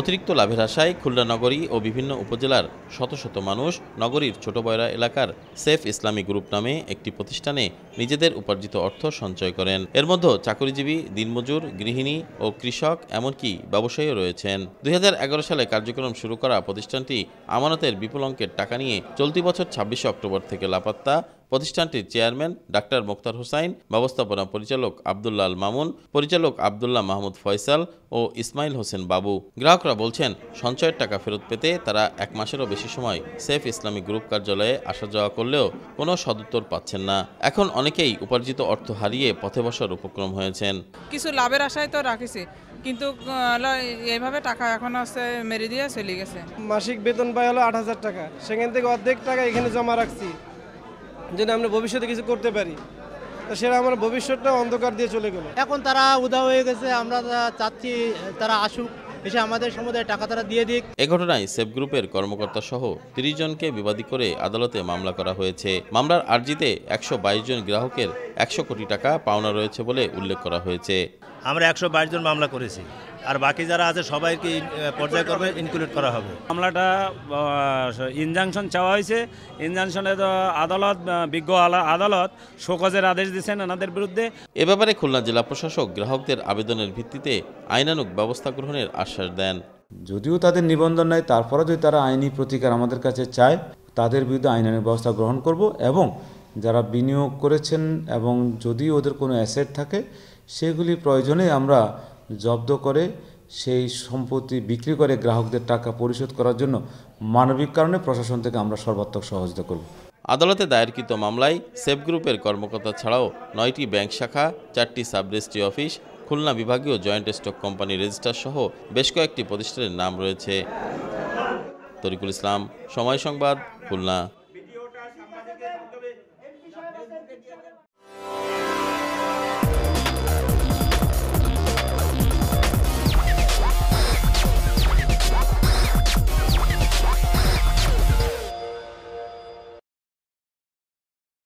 অতিরিক্ত লাভের আশায় খুলনা নগরী ও বিভিন্ন উপজেলার শত শত মানুষ নগরীর ছোট বয়রা এলাকার সেফ ইসলামী গ্রুপ নামে একটি প্রতিষ্ঠানে নিজেদের উপার্জিত অর্থ সঞ্চয় করেন এর মধ্যে চাকরিজীবী দিনমজুর গৃহিণী ও কৃষক এমনকি ব্যবসায়ীও রয়েছেন দুই সালে কার্যক্রম শুরু করা প্রতিষ্ঠানটি আমানতের বিপুল অঙ্কের টাকা নিয়ে চলতি বছর ছাব্বিশে অক্টোবর থেকে লাপাত্তা প্রতিষ্ঠানটির চেয়ারম্যান ডাক্তার মোক্তার হুসাইন ব্যবস্থাপনা পরিচালক আবদুল্লাল মামুন পরিচালক আবদুল্লাহ মাহমুদ ফয়সাল ও ইসমাইল হোসেন বাবু গ্রাহকরা বলছেন সঞ্চয়ের টাকা ফেরত পেতে তারা এক মাসেরও বেশি সময় সেফ ইসলামী গ্রুপ কার্যালয়ে আসা যাওয়া করলেও কোনো সদুত্তর পাচ্ছেন না এখন অনেকেই উপার্জিত অর্থ হারিয়ে পথে বসার উপক্রম হয়েছেন কিছু লাভের আশায় তো রাখেছি কিন্তু এইভাবে টাকা এখন আছে মেরে দিয়ে চলে গেছে মাসিক বেতন পাই হলো আট হাজার টাকা সেখান থেকে অর্ধেক টাকা এখানে জমা রাখছি যেন আমরা ভবিষ্যতে কিছু করতে পারি সেটা আমার ভবিষ্যৎটা অন্ধকার দিয়ে চলে গেল এখন তারা উদা হয়ে গেছে আমরা চাচ্ছি তারা আসুক এসে আমাদের সমুদায় টাকা তারা দিয়ে দিক এ ঘটনায় সেফ গ্রুপের কর্মকর্তা সহ তিরিশ জনকে বিবাদী করে আদালতে মামলা করা হয়েছে মামলার আর্জিতে একশো জন গ্রাহকের একশো কোটি টাকা পাওনা রয়েছে বলে উল্লেখ করা হয়েছে আমরা একশো জন মামলা করেছি আর বাকি যারা আছে সবাইকে পর্যায়ক্রমে ইনক্লুড করা হবে মামলাটা ইনজাংশন চাওয়া হয়েছে ইনজাংশনে আদালত বিজ্ঞ আদালত শোকজের আদেশ দিয়েছেন এনাদের বিরুদ্ধে এ ব্যাপারে খুলনা জেলা প্রশাসক গ্রাহকদের আবেদনের ভিত্তিতে আইনানুক ব্যবস্থা গ্রহণের আশ্বাস দেন যদিও তাদের নিবন্ধন নাই তারপরে যদি তারা আইনি প্রতিকার আমাদের কাছে চায় তাদের বিরুদ্ধে আইনানুক ব্যবস্থা গ্রহণ করব এবং যারা বিনিয়োগ করেছেন এবং যদি ওদের কোনো অ্যাসেট থাকে সেগুলি প্রয়োজনে আমরা জব্দ করে সেই সম্পত্তি বিক্রি করে গ্রাহকদের টাকা পরিশোধ করার জন্য মানবিক কারণে প্রশাসন থেকে আমরা সর্বাত্মক সহযোগিতা করব আদালতে দায়েরকৃত মামলায় সেফ গ্রুপের কর্মকর্তা ছাড়াও নয়টি ব্যাংক শাখা চারটি সাবরেজিস্ট্রি অফিস খুলনা বিভাগীয় জয়েন্ট স্টক কোম্পানি রেজিস্ট্রার সহ বেশ কয়েকটি প্রতিষ্ঠানের নাম রয়েছে তরিকুল ইসলাম সময় সংবাদ খুলনা